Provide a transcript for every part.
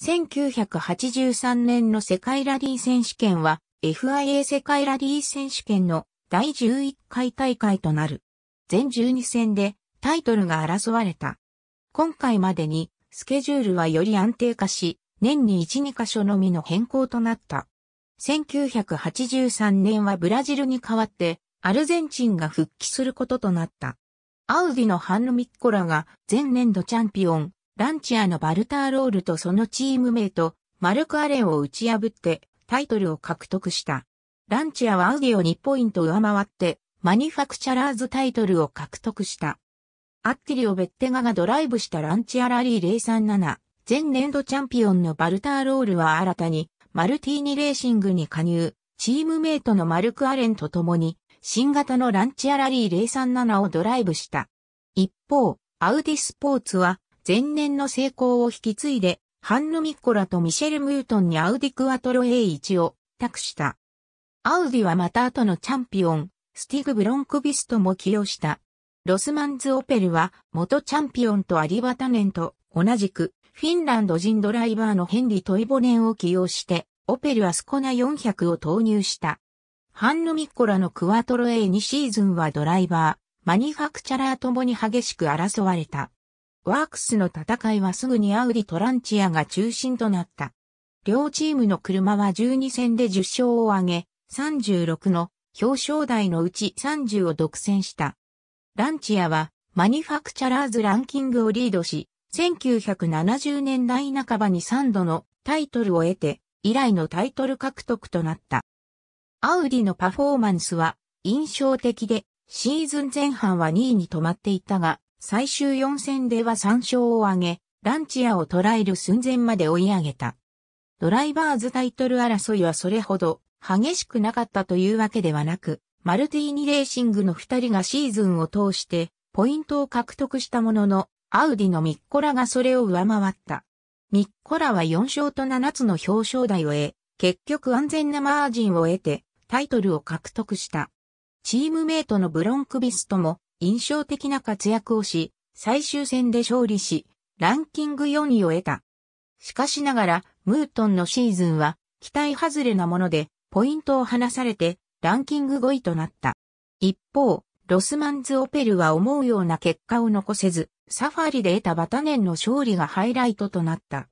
1983年の世界ラリー選手権は FIA 世界ラリー選手権の第11回大会となる。全12戦でタイトルが争われた。今回までにスケジュールはより安定化し、年に1、2箇所のみの変更となった。1983年はブラジルに代わってアルゼンチンが復帰することとなった。アウディのハンヌ・ミッコラが前年度チャンピオン、ランチアのバルターロールとそのチームメイト、マルク・アレンを打ち破ってタイトルを獲得した。ランチアはアウディを2ポイント上回って、マニファクチャラーズタイトルを獲得した。アッティリオ・ベッテガがドライブしたランチアラリー037、前年度チャンピオンのバルターロールは新たに、マルティーニレーシングに加入、チームメイトのマルク・アレンと共に、新型のランチアラリー037をドライブした。一方、アウディスポーツは、前年の成功を引き継いで、ハンヌ・ミッコラとミシェル・ムートンにアウディ・クワトロ A1 を託した。アウディはまた後のチャンピオン、スティグ・ブロンクビストも起用した。ロスマンズ・オペルは元チャンピオンとアリバタネンと同じくフィンランド人ドライバーのヘンリ・トイボネンを起用してオペルはスコナ400を投入した。ハンヌ・ミッコラのクワトロ A2 シーズンはドライバー、マニファクチャラーともに激しく争われた。ワークスの戦いはすぐにアウディトランチアが中心となった。両チームの車は12戦で10勝を挙げ、36の表彰台のうち30を独占した。ランチアはマニファクチャラーズランキングをリードし、1970年代半ばに3度のタイトルを得て、以来のタイトル獲得となった。アウディのパフォーマンスは印象的で、シーズン前半は2位に止まっていたが、最終4戦では3勝を挙げ、ランチアを捉える寸前まで追い上げた。ドライバーズタイトル争いはそれほど激しくなかったというわけではなく、マルティーニレーシングの2人がシーズンを通してポイントを獲得したものの、アウディのミッコラがそれを上回った。ミッコラは4勝と7つの表彰台を得、結局安全なマージンを得てタイトルを獲得した。チームメイトのブロンクビストも印象的な活躍をし、最終戦で勝利し、ランキング4位を得た。しかしながら、ムートンのシーズンは、期待外れなもので、ポイントを離されて、ランキング5位となった。一方、ロスマンズ・オペルは思うような結果を残せず、サファリで得たバタネンの勝利がハイライトとなった。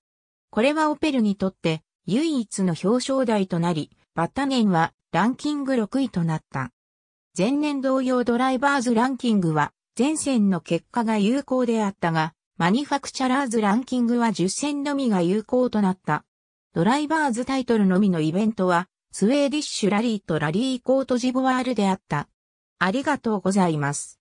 これはオペルにとって唯一の表彰台となり、バタネンはランキング6位となった。前年同様ドライバーズランキングは、前線の結果が有効であったが、マニファクチャラーズランキングは10戦のみが有効となった。ドライバーズタイトルのみのイベントは、スウェーディッシュラリーとラリーコートジボワールであった。ありがとうございます。